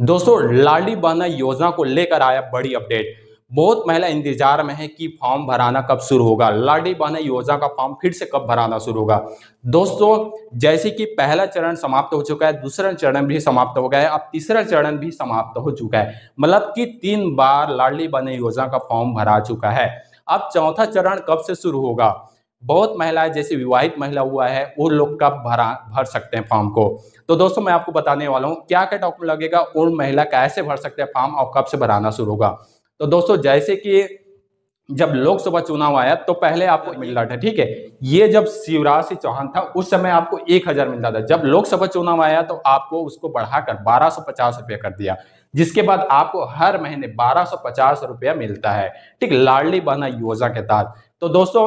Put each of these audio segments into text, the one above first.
दोस्तों लाडली बहना योजना को लेकर आया बड़ी अपडेट बहुत महिला इंतजार में है कि फॉर्म भराना कब शुरू होगा लाडली बहना योजना का फॉर्म फिर से कब भराना शुरू होगा दोस्तों जैसे कि पहला चरण समाप्त हो चुका है दूसरा चरण भी समाप्त हो गया है अब तीसरा चरण भी समाप्त हो चुका है मतलब कि तीन बार लाडली बहना योजना का फॉर्म भरा चुका है अब चौथा चरण कब से शुरू होगा बहुत महिलाएं जैसे विवाहित महिला हुआ है उन लोग का भरा भर सकते हैं फॉर्म को तो दोस्तों मैं आपको बताने वाला हूँ क्या क्या डॉक्यूमेंट लगेगा उन महिला कैसे भर सकते हैं फॉर्म और कब से भराना शुरू होगा तो दोस्तों जैसे कि जब लोकसभा चुनाव आया तो पहले आपको मिल रहा था ठीक है ये जब शिवराज सिंह चौहान था उस समय आपको एक हजार मिलता था जब लोकसभा चुनाव आया तो आपको उसको बढ़ाकर बारह सौ पचास रुपया कर दिया जिसके बाद आपको हर महीने बारह सौ पचास रुपया मिलता है ठीक लाडली बहना योजना के तहत तो दोस्तों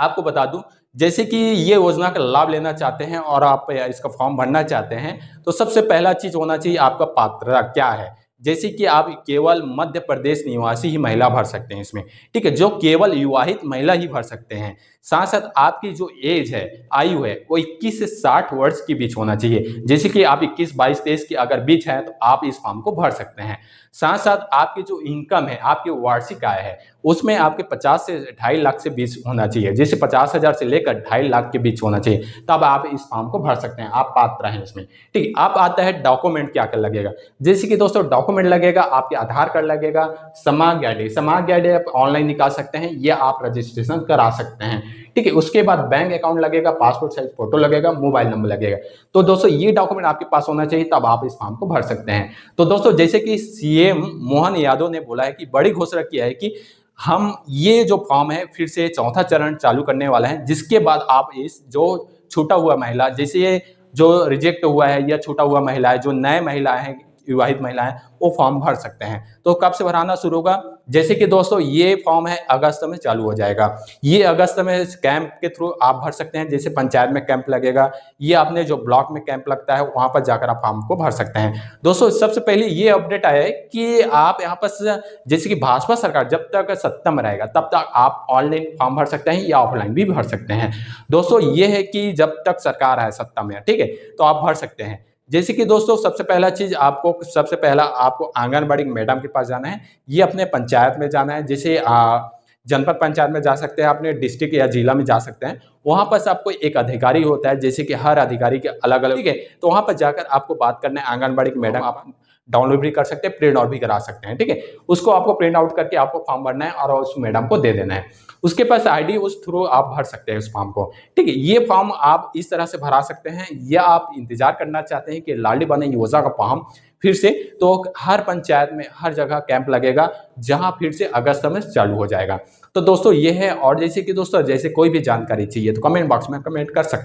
आपको बता दूं जैसे कि ये योजना का लाभ लेना चाहते हैं और आप इसका फॉर्म भरना चाहते हैं तो सबसे पहला चीज होना चाहिए आपका पात्रता क्या है जैसे कि आप केवल मध्य प्रदेश निवासी ही महिला भर सकते हैं इसमें ठीक है जो केवल विवाहित महिला ही भर सकते हैं साथ साथ आपकी जो एज है आयु है वो 21 से 60 वर्ष के बीच होना चाहिए जैसे कि आप 21 बाईस तेईस के अगर बीच हैं तो आप इस फॉर्म को भर सकते हैं साथ साथ आपकी जो इनकम है आपकी वार्षिक आय है उसमें आपके 50 से ढाई लाख से बीच होना चाहिए जैसे पचास हज़ार से लेकर ढाई लाख के बीच होना चाहिए तब आप इस फॉर्म को भर सकते हैं आप पात्र हैं इसमें ठीक है आप आता है डॉक्यूमेंट क्या क्या लगेगा जैसे कि दोस्तों डॉक्यूमेंट लगेगा आपके आधार कार्ड लगेगा समाग आई समाग आई आप ऑनलाइन निकाल सकते हैं या आप रजिस्ट्रेशन करा सकते हैं ठीक है उसके बाद बैंक अकाउंट लगेगा पासपोर्ट साइज फोटो लगेगा मोबाइल नंबर लगेगा तो दोस्तों ये डॉक्यूमेंट आपके पास होना चाहिए तब आप इस फॉर्म को भर सकते हैं तो दोस्तों जैसे कि सीएम मोहन यादव ने बोला है कि बड़ी घोषणा किया है कि हम ये जो फॉर्म है फिर से चौथा चरण चालू करने वाला है जिसके बाद आप इस जो छूटा हुआ महिला जैसे जो रिजेक्ट हुआ है या छूटा हुआ महिला है जो नए महिला है विवाहित महिलाएं वो फॉर्म भर सकते हैं तो कब से भराना शुरू होगा जैसे कि दोस्तों ये फॉर्म है अगस्त में चालू हो जाएगा ये अगस्त में कैंप के थ्रू आप भर सकते हैं जैसे पंचायत में कैंप लगेगा ये अपने जो ब्लॉक में कैंप लगता है वहां पर जाकर आप फॉर्म को भर सकते हैं दोस्तों सबसे पहले ये अपडेट आया है कि आप यहाँ पर जैसे कि भाजपा सरकार जब तक सत्ता में रहेगा तब तक आप ऑनलाइन फॉर्म भर सकते हैं या ऑफलाइन भी भर सकते हैं दोस्तों ये है कि जब तक सरकार है सत्ता में ठीक है तो आप भर सकते हैं जैसे कि दोस्तों सबसे पहला चीज आपको सबसे पहला आपको आंगनबाड़ी मैडम के पास जाना है ये अपने पंचायत में जाना है जैसे जनपद पंचायत में जा सकते हैं अपने डिस्ट्रिक्ट या जिला में जा सकते हैं वहां पर आपको एक अधिकारी होता है जैसे कि हर अधिकारी के अलग अलग ठीक है तो वहां पर जाकर आपको बात करना है आंगनबाड़ी मैडम आप डाउनलोड भी कर सकते हैं प्रिंट आउट भी करा सकते हैं ठीक है उसको आपको प्रिंट आउट करके आपको फॉर्म भरना है और उस मैडम को दे देना है उसके पास आईडी उस थ्रू आप भर सकते हैं उस फॉर्म को ठीक है ये फॉर्म आप इस तरह से भरा सकते हैं या आप इंतजार करना चाहते हैं कि लाडली बने योजना का फॉर्म फिर से तो हर पंचायत में हर जगह कैंप लगेगा जहां फिर से अगस्त में चालू हो जाएगा तो दोस्तों ये है और जैसे कि दोस्तों जैसे कोई भी जानकारी चाहिए तो कमेंट बॉक्स में कमेंट कर सकते